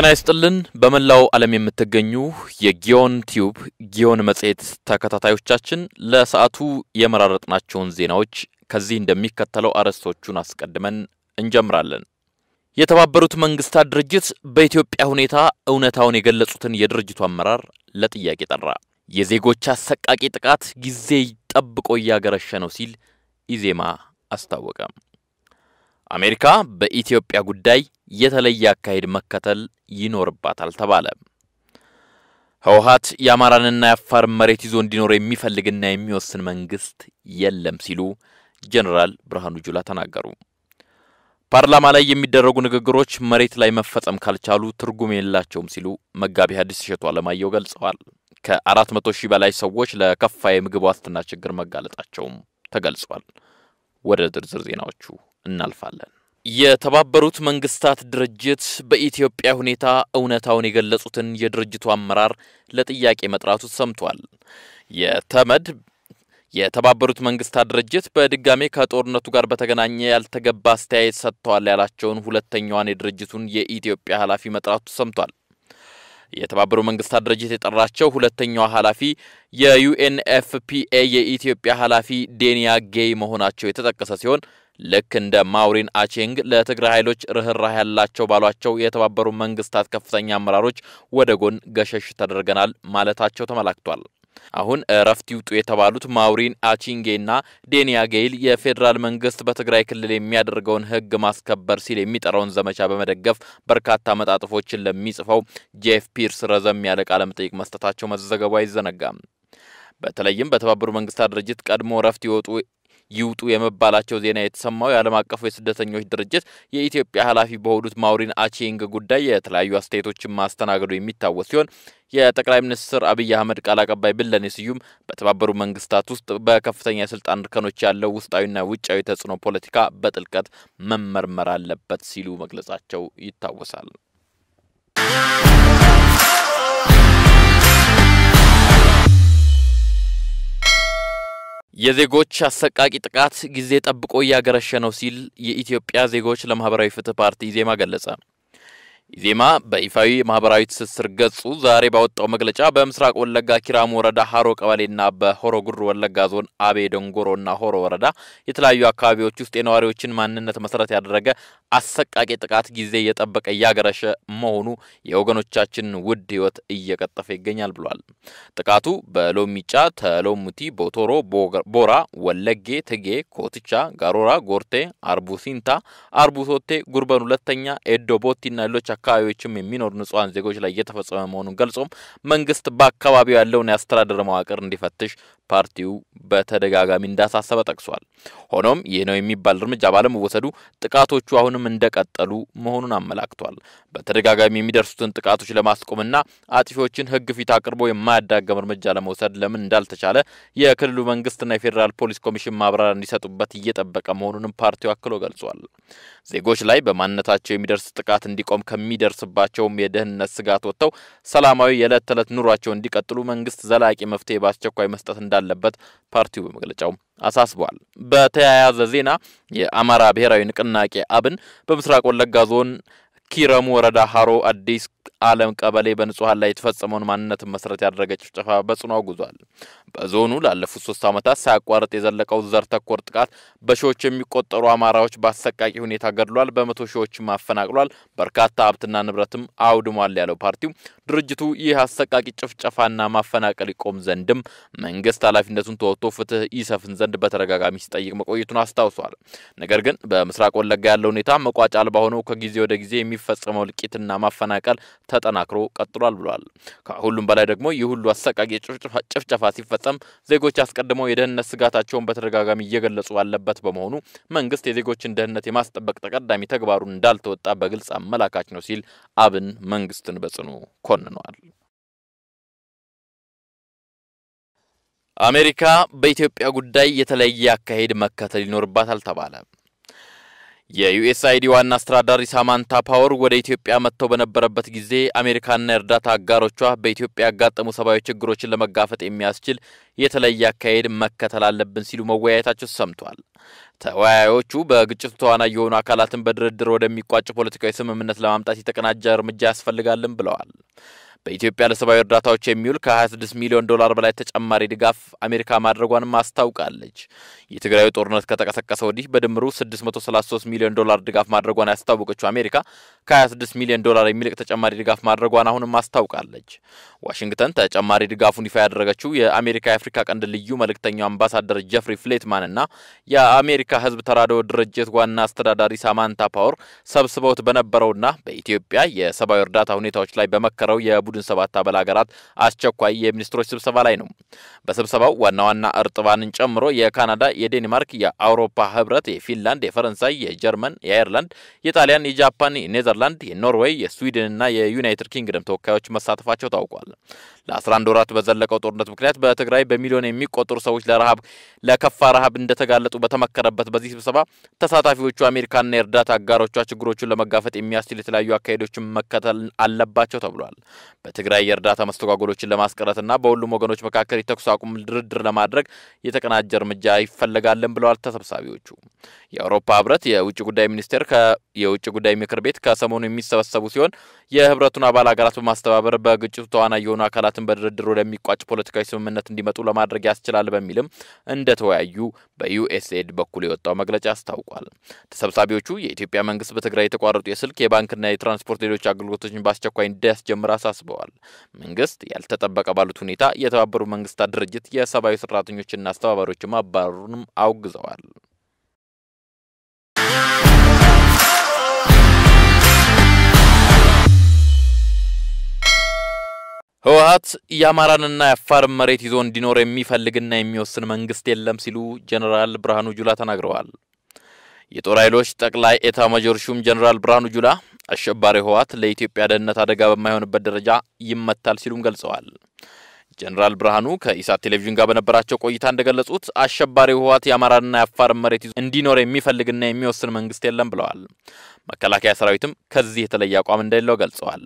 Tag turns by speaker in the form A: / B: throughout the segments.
A: ጤና ይስጥልን። በመላው ዓለም የምትገኙ የጊዮን ቲዩብ ጊዮን መጽሔት ተከታታዮቻችን ለሰዓቱ የመራረጥናቸውን ዜናዎች ከዚህ እንደሚከተለው አርዕስቶቹን አስቀድመን እንጀምራለን። የተባበሩት መንግስታት ድርጅት በኢትዮጵያ ሁኔታ እውነታውን የገለጹትን የድርጅቱ አመራር ለጥያቄ ጠራ። የዜጎች አሰቃቂ ጥቃት ጊዜ ጠብቆ እያገረሸ ነው ሲል ኢዜማ አስታወቀ። አሜሪካ በኢትዮጵያ ጉዳይ የተለየ አካሄድ መከተል ይኖርባታል ተባለ። ህወሀት የአማራንና የአፋር መሬት ይዞ እንዲኖር የሚፈልግና የሚወስን መንግስት የለም ሲሉ ጀኔራል ብርሃኑ ጁላ ተናገሩ። ፓርላማ ላይ የሚደረጉ ንግግሮች መሬት ላይ መፈጸም ካልቻሉ ትርጉም የላቸውም ሲሉ መጋቢ ሐዲስ እሸቱ አለማየሁ ገልጸዋል። ከአራት መቶ ሺህ በላይ ሰዎች ለከፋ የምግብ ዋስትና ችግር መጋለጣቸውም ተገልጿል። ወደ ዝርዝር ዜናዎቹ እናልፋለን። የተባበሩት መንግስታት ድርጅት በኢትዮጵያ ሁኔታ እውነታውን የገለጹትን የድርጅቱ አመራር ለጥያቄ መጥራቱ ሰምቷል። የተመድ የተባበሩት መንግስታት ድርጅት በድጋሜ ከጦርነቱ ጋር በተገናኘ ያልተገባ አስተያየት ሰጥተዋል ያላቸውን ሁለተኛዋን የድርጅቱን የኢትዮጵያ ኃላፊ መጥራቱ ሰምቷል። የተባበሩት መንግስታት ድርጅት የጠራቸው ሁለተኛዋ ኃላፊ የዩኤንኤፍፒኤ የኢትዮጵያ ኃላፊ ዴንያ ጌይ መሆናቸው የተጠቀሰ ሲሆን ልክ እንደ ማውሪን አቼንግ ለትግራይ ኃይሎች ርኅራህ ያላቸው ባሏቸው የተባበሩ መንግስታት ከፍተኛ አመራሮች ወደ ጎን ገሸሽ ተደርገናል ማለታቸው ተመላክቷል። አሁን እረፍት ይውጡ የተባሉት ማውሪን አቺንጌና ዴኒያ ጌይል የፌዴራል መንግስት በትግራይ ክልል የሚያደርገውን ህግ ማስከበር ሲል የሚጠራውን ዘመቻ በመደገፍ በርካታ መጣጥፎችን ለሚጽፈው ጄፍ ፒርስ ረዘም ያለ ቃለመጠይቅ መስጠታቸው መዘገቡ አይዘነጋም። በተለይም በተባበሩ መንግስታት ድርጅት ቀድሞ እረፍት ይወጡ ይውጡ የመባላቸው ዜና የተሰማው የዓለም አቀፉ የስደተኞች ድርጅት የኢትዮጵያ ኃላፊ በሆኑት ማውሪን አቼንግ ጉዳይ የተለያዩ አስተያየቶችን ማስተናገዱ የሚታወስ ሲሆን የጠቅላይ ሚኒስትር አብይ አህመድ ቃል አቀባይ ብለኔ ስዩም በተባበሩ መንግስታት ውስጥ በከፍተኛ የስልጣን እርከኖች ያለው ውስጣዊና ውጫዊ ተጽዕኖ ፖለቲካ በጥልቀት መመርመር አለበት ሲሉ መግለጻቸው ይታወሳል። የዜጎች አሰቃቂ ጥቃት ጊዜ ጠብቆ እያገረሸ ነው ሲል የኢትዮጵያ ዜጎች ለማህበራዊ ፍትህ ፓርቲ ኢዜማ ገለጸ። ኢዜማ በይፋዊ ማህበራዊ ትስስር ገጹ ዛሬ ባወጣው መግለጫ በምስራቅ ወለጋ ኪራሙ ወረዳ ሀሮ ቀበሌና በሆሮ ጉሩ ወለጋ ዞን አቤ ደንጎሮና ሆሮ ወረዳ የተለያዩ አካባቢዎች ውስጥ የነዋሪዎችን ማንነት መሰረት ያደረገ አሰቃቂ ጥቃት ጊዜ እየጠበቀ እያገረሸ መሆኑ የወገኖቻችን ውድ ህይወት እየቀጠፈ ይገኛል ብሏል። ጥቃቱ በሎሚጫ፣ ተሎሙቲ፣ ቦቶሮ፣ ቦራ፣ ወለጌ፣ ትጌ፣ ኮትቻ፣ ጋሮራ፣ ጎርቴ፣ አርቡሲንታ፣ አርቡሶቴ፣ ጉርበን ሁለተኛ፣ ኤዶ እና ሌሎች አካባቢዎችም የሚኖሩ ንጹሐን ዜጎች ላይ እየተፈጸመ መሆኑን ገልጾም መንግስት በአካባቢው ያለውን የአስተዳደር መዋቅር እንዲፈትሽ ፓርቲው በተደጋጋሚ እንዳሳሰበ ጠቅሷል። ሆኖም ይህ ነው የሚባል እርምጃ ባለመወሰዱ ጥቃቶቹ አሁንም እንደቀጠሉ መሆኑን አመላክቷል። በተደጋጋሚ የሚደርሱትን ጥቃቶች ለማስቆምና አጥፊዎችን ሕግ ፊት አቅርቦ የማያዳገም እርምጃ ለመውሰድ ለምን እንዳልተቻለ የክልሉ መንግስትና የፌዴራል ፖሊስ ኮሚሽን ማብራሪያ እንዲሰጡበት እየጠበቀ መሆኑንም ፓርቲው አክሎ ገልጿል። ዜጎች ላይ በማንነታቸው የሚደርስ ጥቃት እንዲቆም ከሚደርስባቸውም የደህንነት ስጋት ወጥተው ሰላማዊ የዕለት ተዕለት ኑሯቸው እንዲቀጥሉ መንግስት ዘላቂ መፍትሄ በአስቸኳይ መስጠት እንዳ እንዳለበት ፓርቲው በመግለጫው አሳስቧል። በተያያዘ ዜና የአማራ ብሔራዊ ንቅናቄ አብን በምስራቅ ወለጋ ዞን ኪረሙ ወረዳ ሀሮ አዲስ ዓለም ቀበሌ በንጹሐን ላይ የተፈጸመውን ማንነትን መሰረት ያደረገ ጭፍጨፋ በጽኑ አውግዟል። በዞኑ ላለፉት ሶስት ዓመታት ሳያቋርጥ የዘለቀው ዘር ተኮር ጥቃት በሺዎች የሚቆጠሩ አማራዎች በአሰቃቂ ሁኔታ ገድሏል፣ በመቶ ሺዎች ማፈናቅሏል፣ በርካታ ሀብትና ንብረትም አውድሟል ያለው ፓርቲው ድርጅቱ ይህ አሰቃቂ ጭፍጨፋና ማፈናቀል ይቆም ዘንድም መንግስት ኃላፊነቱን ተወጥቶ ፍትህ ይሰፍን ዘንድ በተደጋጋሚ ሲጠይቅ መቆየቱን አስታውሷል። ነገር ግን በምስራቅ ወለጋ ያለው ሁኔታ መቋጫ አልባ ሆኖ ከጊዜ ወደ ጊዜ የሚ የሚፈጸመው እልቂትና ማፈናቀል ተጠናክሮ ቀጥሏል ብሏል። ከሁሉም በላይ ደግሞ ይህ ሁሉ አሰቃቂ ጭፍጨፋ ሲፈጸም ዜጎች አስቀድመው የደህንነት ስጋታቸውን በተደጋጋሚ እየገለጹ ባለበት በመሆኑ መንግስት የዜጎችን ደህንነት የማስጠበቅ ተቀዳሚ ተግባሩን እንዳልተወጣ በግልጽ አመላካች ነው ሲል አብን መንግስትን በጽኑ ኮንኗል። አሜሪካ በኢትዮጵያ ጉዳይ የተለየ አካሄድ መከተል ይኖርባታል ተባለ። የዩኤስአይዲ ዋና አስተዳዳሪ ሳማንታ ፓወር ወደ ኢትዮጵያ መጥተው በነበረበት ጊዜ አሜሪካና የእርዳታ አጋሮቿ በኢትዮጵያ ያጋጠሙ ሰብአዊ ችግሮችን ለመጋፈጥ የሚያስችል የተለየ አካሄድ መከተል አለብን ሲሉ መወያየታቸው ሰምቷል። ተወያዮቹ በግጭቱ ተዋናይ የሆኑ አካላትን በድርድር ወደሚቋጭ ፖለቲካዊ ስምምነት ለማምጣት የተቀናጀ እርምጃ ያስፈልጋልን ብለዋል። በኢትዮጵያ ለሰብአዊ እርዳታዎች የሚውል ከ26 ሚሊዮን ዶላር በላይ ተጨማሪ ድጋፍ አሜሪካ ማድረጓንም አስታውቃለች። የትግራዩ ጦርነት ከተቀሰቀሰ ወዲህ በድምሩ 633 ሚሊዮን ዶላር ድጋፍ ማድረጓን ያስታወቀችው አሜሪካ ከ26 ሚሊዮን ዶላር የሚልቅ ተጨማሪ ድጋፍ ማድረጓን አሁንም አስታውቃለች። ዋሽንግተን ተጨማሪ ድጋፉን ይፋ ያደረገችው የአሜሪካ የአፍሪካ ቀንድ ልዩ መልእክተኛው አምባሳደር ጀፍሪ ፍሌትማን እና የአሜሪካ ህዝብ ተራድኦ ድርጅት ዋና አስተዳዳሪ ሳማንታ ፓወር ሰብስበውት በነበረውና በኢትዮጵያ የሰብአዊ እርዳታ ሁኔታዎች ላይ በመከረው የ የቡድን ሰባት አባል ሀገራት አስቸኳይ የሚኒስትሮች ስብሰባ ላይ ነው። በስብሰባው ዋና ዋና እርጥባንን ጨምሮ የካናዳ፣ የዴንማርክ፣ የአውሮፓ ህብረት፣ የፊንላንድ፣ የፈረንሳይ፣ የጀርመን፣ የአይርላንድ፣ የጣሊያን፣ የጃፓን፣ የኔዘርላንድ፣ የኖርዌይ፣ የስዊድንና የዩናይትድ ኪንግደም ተወካዮች መሳተፋቸው ታውቋል። ለ11 ወራት በዘለቀው ጦርነት ምክንያት በትግራይ በሚሊዮን የሚቆጠሩ ሰዎች ለረሃብ ለከፋ ረሃብ እንደተጋለጡ በተመከረበት በዚህ ስብሰባ ተሳታፊዎቹ አሜሪካና የእርዳታ አጋሮቿ ችግሮቹን ለመጋፈጥ የሚያስችል የተለያዩ አካሄዶችን መከተል አለባቸው ተብሏል። በትግራይ የእርዳታ መስተጓጎሎችን ለማስቀረትና በሁሉም ወገኖች መካከል የተኩስ አቁም ድርድር ለማድረግ የተቀናጀ እርምጃ ይፈለጋለን ብለዋል ተሰብሳቢዎቹ። የአውሮፓ ህብረት የውጭ ጉዳይ ሚኒስቴር የውጭ ጉዳይ ምክር ቤት ከሰሞኑ የሚሰበሰቡ ሲሆን የህብረቱን አባል ሀገራት በማስተባበር በግጭቱ ተዋናይ የሆኑ አካላትን በድርድር ወደሚቋጭ ፖለቲካዊ ስምምነት እንዲመጡ ለማድረግ ያስችላል በሚልም እንደተወያዩ በዩኤስኤድ በኩል የወጣው መግለጫ አስታውቋል። ተሰብሳቢዎቹ የኢትዮጵያ መንግስት በትግራይ የተቋረጡ የስልክ የባንክና የትራንስፖርት ሌሎች አገልግሎቶችን በአስቸኳይ እንዲያስጀምር አሳስበዋል። ገልጸዋል። መንግስት ያልተጠበቀ ባሉት ሁኔታ የተባበሩት መንግስታት ድርጅት የሰብአዊ ሰራተኞችና አስተባባሪዎች ማባረሩንም አውግዘዋል። ህወሀት የአማራንና የአፋርን መሬት ይዞ እንዲኖር የሚፈልግና የሚወስን መንግስት የለም ሲሉ ጀኔራል ብርሃኑ ጁላ ተናግረዋል። የጦር ኃይሎች ጠቅላይ ኤታ ማጆር ሹም ጀኔራል ብርሃኑ ጁላ አሸባሪ ህወሓት ለኢትዮጵያ ደህንነት አደጋ በማይሆንበት ደረጃ ይመታል ሲሉም ገልጸዋል። ጀኔራል ብርሃኑ ከኢሳት ቴሌቪዥን ጋር በነበራቸው ቆይታ እንደገለጹት አሸባሪ ህወሓት የአማራና የአፋር መሬት እንዲኖር የሚፈልግና የሚወስን መንግስት የለም ብለዋል። መከላከያ ሰራዊትም ከዚህ የተለየ አቋም እንደሌለው ገልጸዋል።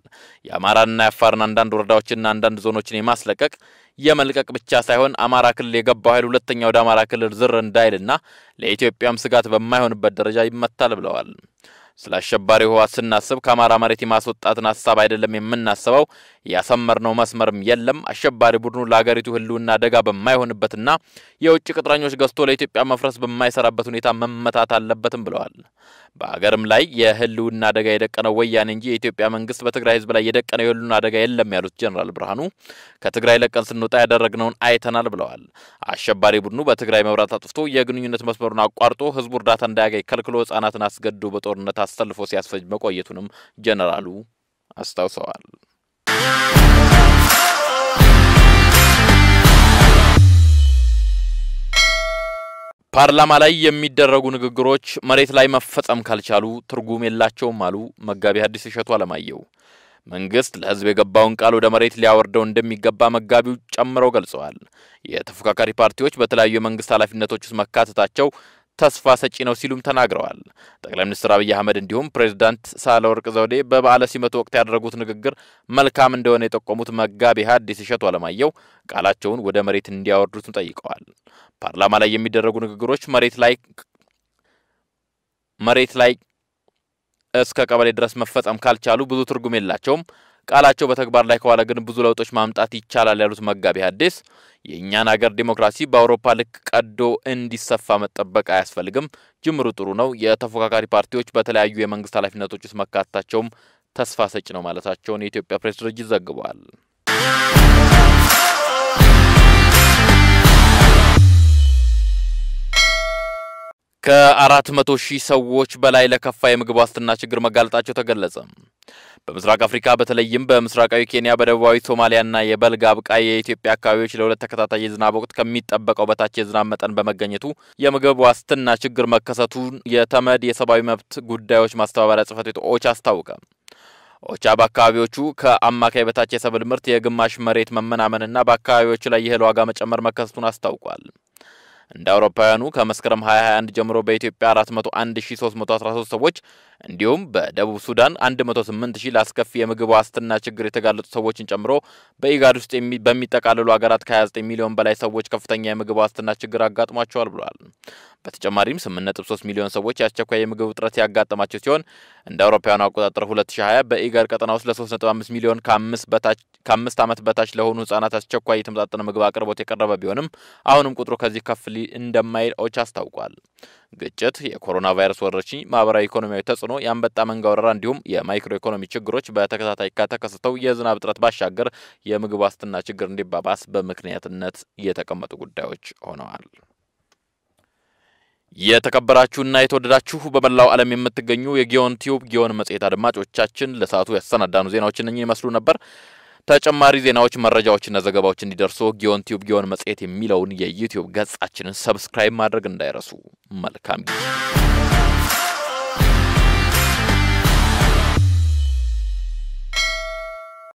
A: የአማራና የአፋርን አንዳንድ ወረዳዎችና አንዳንድ ዞኖችን የማስለቀቅ የመልቀቅ ብቻ ሳይሆን አማራ ክልል የገባው ኃይል ሁለተኛ ወደ አማራ ክልል ዝር እንዳይልና ለኢትዮጵያም ስጋት በማይሆንበት ደረጃ ይመታል ብለዋል። ስለ አሸባሪ ህወሓት ስናስብ ከአማራ መሬት የማስወጣትን ሀሳብ አይደለም የምናስበው። ያሰመርነው መስመርም የለም። አሸባሪ ቡድኑ ለሀገሪቱ ህልውና አደጋ በማይሆንበትና የውጭ ቅጥረኞች ገዝቶ ለኢትዮጵያ መፍረስ በማይሰራበት ሁኔታ መመታት አለበትም ብለዋል። በአገርም ላይ የህልውና አደጋ የደቀነው ወያኔ እንጂ የኢትዮጵያ መንግስት በትግራይ ህዝብ ላይ የደቀነው የህልውና አደጋ የለም ያሉት ጀኔራል ብርሃኑ ከትግራይ ለቀን ስንወጣ ያደረግነውን አይተናል ብለዋል። አሸባሪ ቡድኑ በትግራይ መብራት አጥፍቶ የግንኙነት መስመሩን አቋርጦ ህዝቡ እርዳታ እንዳያገኝ ከልክሎ ህጻናትን አስገድዶ በጦርነት አሰልፎ ሲያስፈጅ መቆየቱንም ጀኔራሉ አስታውሰዋል። ፓርላማ ላይ የሚደረጉ ንግግሮች መሬት ላይ መፈጸም ካልቻሉ ትርጉም የላቸውም አሉ መጋቢ ሐዲስ እሸቱ አለማየሁ። መንግስት ለህዝብ የገባውን ቃል ወደ መሬት ሊያወርደው እንደሚገባ መጋቢው ጨምረው ገልጸዋል። የተፎካካሪ ፓርቲዎች በተለያዩ የመንግስት ኃላፊነቶች ውስጥ መካተታቸው ተስፋ ሰጪ ነው ሲሉም ተናግረዋል። ጠቅላይ ሚኒስትር አብይ አህመድ እንዲሁም ፕሬዚዳንት ሳህለወርቅ ዘውዴ በበዓለ ሲመቱ ወቅት ያደረጉት ንግግር መልካም እንደሆነ የጠቆሙት መጋቢ ሐዲስ እሸቱ አለማየሁ ቃላቸውን ወደ መሬት እንዲያወርዱትም ጠይቀዋል። ፓርላማ ላይ የሚደረጉ ንግግሮች መሬት ላይ መሬት ላይ እስከ ቀበሌ ድረስ መፈጸም ካልቻሉ ብዙ ትርጉም የላቸውም። ቃላቸው በተግባር ላይ ከዋለ ግን ብዙ ለውጦች ማምጣት ይቻላል ያሉት መጋቢ ሐዲስ የእኛን አገር ዲሞክራሲ በአውሮፓ ልክ ቀዶ እንዲሰፋ መጠበቅ አያስፈልግም፣ ጅምሩ ጥሩ ነው። የተፎካካሪ ፓርቲዎች በተለያዩ የመንግስት ኃላፊነቶች ውስጥ መካተታቸውም ተስፋ ሰጭ ነው ማለታቸውን የኢትዮጵያ ፕሬስ ድርጅት ዘግቧል። ከአራት መቶ ሺህ ሰዎች በላይ ለከፋ የምግብ ዋስትና ችግር መጋለጣቸው ተገለጸ። በምስራቅ አፍሪካ በተለይም በምስራቃዊ ኬንያ፣ በደቡባዊ ሶማሊያና የበልግ አብቃይ የኢትዮጵያ አካባቢዎች ለሁለት ተከታታይ የዝናብ ወቅት ከሚጠበቀው በታች የዝናብ መጠን በመገኘቱ የምግብ ዋስትና ችግር መከሰቱን የተመድ የሰብአዊ መብት ጉዳዮች ማስተባበሪያ ጽህፈት ቤት ኦቻ አስታወቀ። ኦቻ በአካባቢዎቹ ከአማካይ በታች የሰብል ምርት፣ የግማሽ መሬት መመናመንና በአካባቢዎቹ ላይ የእህል ዋጋ መጨመር መከሰቱን አስታውቋል። እንደ አውሮፓውያኑ ከመስከረም 2021 ጀምሮ በኢትዮጵያ 401313 ሰዎች እንዲሁም በደቡብ ሱዳን 108 ሺህ ለአስከፊ የምግብ ዋስትና ችግር የተጋለጡ ሰዎችን ጨምሮ በኢጋድ ውስጥ በሚጠቃለሉ ሀገራት ከ29 ሚሊዮን በላይ ሰዎች ከፍተኛ የምግብ ዋስትና ችግር አጋጥሟቸዋል ብሏል። በተጨማሪም 8.3 ሚሊዮን ሰዎች የአስቸኳይ የምግብ እጥረት ያጋጠማቸው ሲሆን እንደ አውሮፓውያኑ አቆጣጠር 2020 በኢጋድ ቀጠና ውስጥ ለ3.5 ሚሊዮን ከአምስት ዓመት በታች ለሆኑ ህጻናት አስቸኳይ የተመጣጠነ ምግብ አቅርቦት የቀረበ ቢሆንም አሁንም ቁጥሩ ከዚህ ከፍ እንደማይል ኦቻ አስታውቋል። ግጭት፣ የኮሮና ቫይረስ ወረርሽኝ፣ ማህበራዊ ኢኮኖሚያዊ ተጽዕኖ፣ የአንበጣ መንጋ ወረራ እንዲሁም የማይክሮ ኢኮኖሚ ችግሮች በተከታታይ ከተከሰተው የዝናብ እጥረት ባሻገር የምግብ ዋስትና ችግር እንዲባባስ በምክንያትነት የተቀመጡ ጉዳዮች ሆነዋል። የተከበራችሁና የተወደዳችሁ በመላው ዓለም የምትገኙ የጊዮን ቲዩብ ጊዮን መጽሔት አድማጮቻችን ለሰዓቱ ያሰናዳኑ ዜናዎችን እኚህ ይመስሉ ነበር። ተጨማሪ ዜናዎች፣ መረጃዎችና ዘገባዎች እንዲደርሱ ጊዮን ቲዩብ ጊዮን መጽሔት የሚለውን የዩቲዩብ ገጻችንን ሰብስክራይብ ማድረግ እንዳይረሱ። መልካም ጊዜ